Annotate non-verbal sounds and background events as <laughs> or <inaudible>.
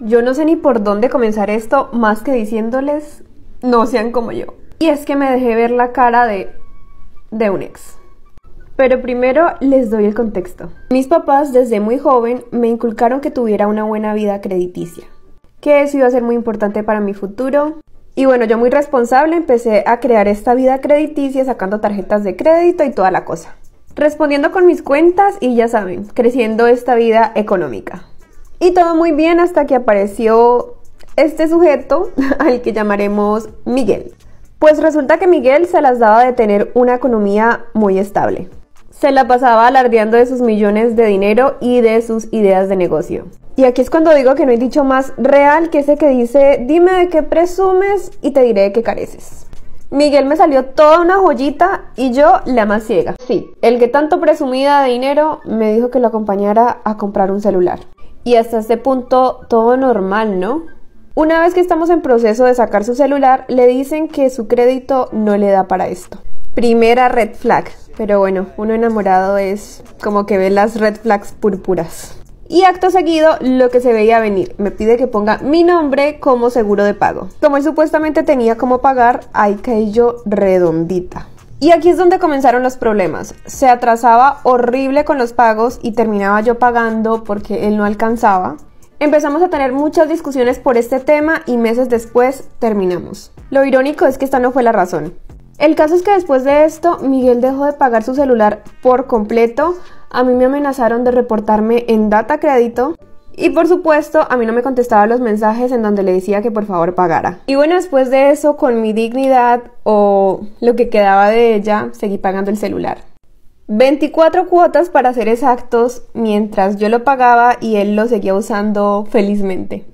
Yo no sé ni por dónde comenzar esto más que diciéndoles no sean como yo. Y es que me dejé ver la cara de, de un ex. Pero primero les doy el contexto. Mis papás desde muy joven me inculcaron que tuviera una buena vida crediticia, que eso iba a ser muy importante para mi futuro. Y bueno, yo muy responsable empecé a crear esta vida crediticia sacando tarjetas de crédito y toda la cosa. Respondiendo con mis cuentas y ya saben, creciendo esta vida económica. Y todo muy bien hasta que apareció este sujeto <laughs> al que llamaremos Miguel. Pues resulta que Miguel se las daba de tener una economía muy estable. Se la pasaba alardeando de sus millones de dinero y de sus ideas de negocio. Y aquí es cuando digo que no he dicho más real que ese que dice, dime de qué presumes y te diré de qué careces. Miguel me salió toda una joyita y yo la más ciega. Sí, el que tanto presumía de dinero me dijo que lo acompañara a comprar un celular. Y hasta este punto todo normal, ¿no? Una vez que estamos en proceso de sacar su celular, le dicen que su crédito no le da para esto. Primera red flag. Pero bueno, uno enamorado es como que ve las red flags púrpuras. Y acto seguido, lo que se veía venir, me pide que ponga mi nombre como seguro de pago. Como él supuestamente tenía como pagar, ahí que yo redondita. Y aquí es donde comenzaron los problemas. Se atrasaba horrible con los pagos y terminaba yo pagando porque él no alcanzaba. Empezamos a tener muchas discusiones por este tema y meses después terminamos. Lo irónico es que esta no fue la razón. El caso es que después de esto, Miguel dejó de pagar su celular por completo. A mí me amenazaron de reportarme en data crédito. Y por supuesto, a mí no me contestaba los mensajes en donde le decía que por favor pagara. Y bueno, después de eso, con mi dignidad o lo que quedaba de ella, seguí pagando el celular. 24 cuotas para ser exactos, mientras yo lo pagaba y él lo seguía usando felizmente.